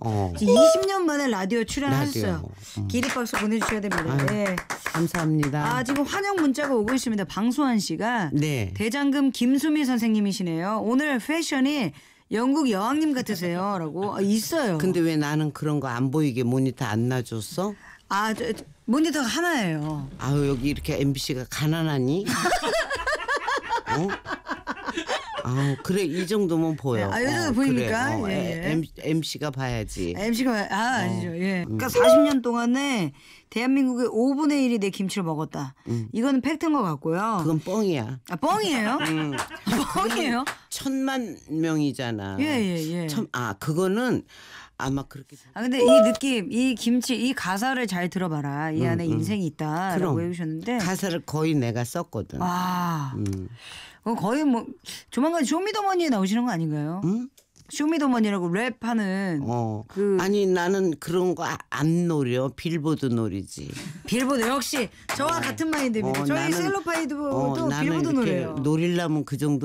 어. 20년 만에 라디오 출연하셨어요. 음. 기립박수 보내주셔야 됩니다. 아유, 네. 감사합니다. 아 지금 환영 문자가 오고 있습니다. 방수환 씨가 네. 대장금 김수미 선생님이시네요. 오늘 패션이 영국 여왕님 같으세요라고 아, 있어요. 근데 왜 나는 그런 거 안 보이게 모니터 안 놔줬어? 아 저, 모니터 하나예요. 아유 여기 이렇게 MBC가 가난하니? 어? 아 그래 이 정도면 보여. 네, 아, 이 정도 어, 보입니까? 그래. 어, 예, 예. M, MC가 봐야지. MC가 아 어. 아니죠. 예. 음. 그러니까 40년 동안에 대한민국의 5분의 1이 내 김치를 먹었다. 음. 이거는 팩트인 것 같고요. 그건 뻥이야. 아 뻥이에요? 음. 아, 뻥이에요? 천만 명이잖아. 예예예. 예, 예. 예. 아 그거는 아마 그렇게. 아 근데 이 느낌, 이 김치, 이 가사를 잘 들어봐라. 이 음, 안에 음. 인생이 있다라고 그럼. 셨는데 가사를 거의 내가 썼거든. 와, 아. 음. 거의 뭐 조만간 쇼미더머니에 나오시는 거 아닌가요? 응? 쇼미더머니라고 랩하는 어. 그 아니 나는 그런 거안 아, 노려 빌보드 노리지. 빌보드 역시 저와 같은 마인드입니다. 어, 저희 셀럽파이드도 어, 빌보드 노래요. 노리려면 그 정도